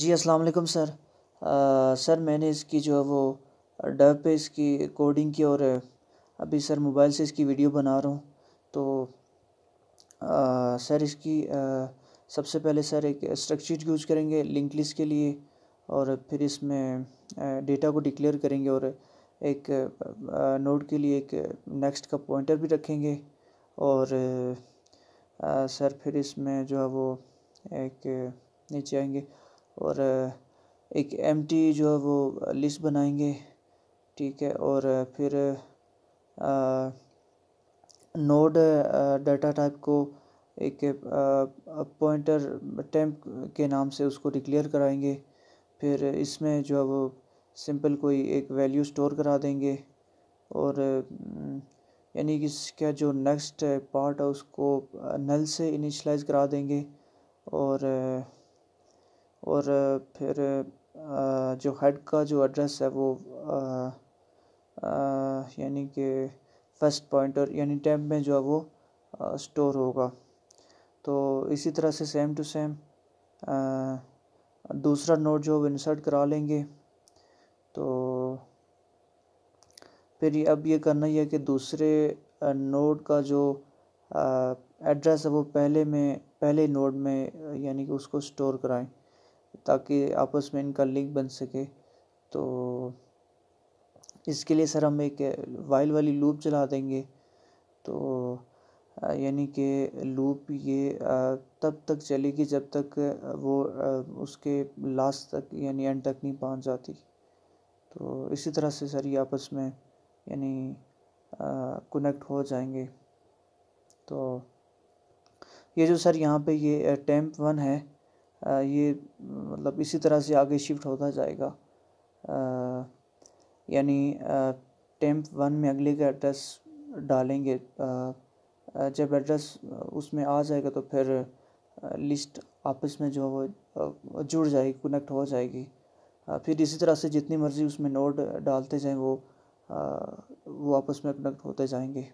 जी अस्सलाम वालेकुम sir sir मैंने इसकी जो है वो डब पे इसकी कोडिंग की और अभी सर मोबाइल से इसकी वीडियो बना रहा हूँ तो सर इसकी सबसे पहले सर एक स्ट्रक्चर यूज़ करेंगे लिंक लिस्ट के लिए और फिर इसमें डेटा को डिक्लेयर करेंगे और एक नोड के लिए एक नेक्स्ट का पॉइंटर भी रखेंगे और सर फिर इसमें जो है वो एक नीचे आएंगे और एक एम जो है वो लिस्ट बनाएंगे ठीक है और फिर नोड डाटा टाइप को एक पॉइंटर टेम्प के नाम से उसको डिक्लेयर कराएंगे फिर इसमें जो है वो सिंपल कोई एक वैल्यू स्टोर करा देंगे और यानी कि इसका जो नेक्स्ट पार्ट है उसको नल से इनिशलाइज करा देंगे और और फिर जो हेड का जो एड्रेस है वो यानी कि फर्स्ट पॉइंटर यानी टैब में जो है वो स्टोर होगा तो इसी तरह से सेम टू सेम दूसरा नोट जो इंसर्ट करा लेंगे तो फिर ये अब ये करना ही है कि दूसरे नोड का जो एड्रेस है वो पहले में पहले नोड में यानी कि उसको स्टोर कराएं ताकि आपस में इनका लिंक बन सके तो इसके लिए सर हम एक वाइल वाली लूप चला देंगे तो यानी कि लूप ये तब तक चलेगी जब तक वो उसके लास्ट तक यानी एंड तक नहीं पहुंच जाती तो इसी तरह से सर ये आपस में यानी कनेक्ट हो जाएंगे तो ये जो सर यहाँ पे ये टेम्प वन है ये मतलब इसी तरह से आगे शिफ्ट होता जाएगा यानी टेम्प वन में अगले का एड्रेस डालेंगे जब एड्रेस उसमें आ जाएगा तो फिर लिस्ट आपस में जो वो जुड़ जाएगी कनेक्ट हो जाएगी फिर इसी तरह से जितनी मर्ज़ी उसमें नोड डालते जाएं वो वो आपस में कनेक्ट होते जाएंगे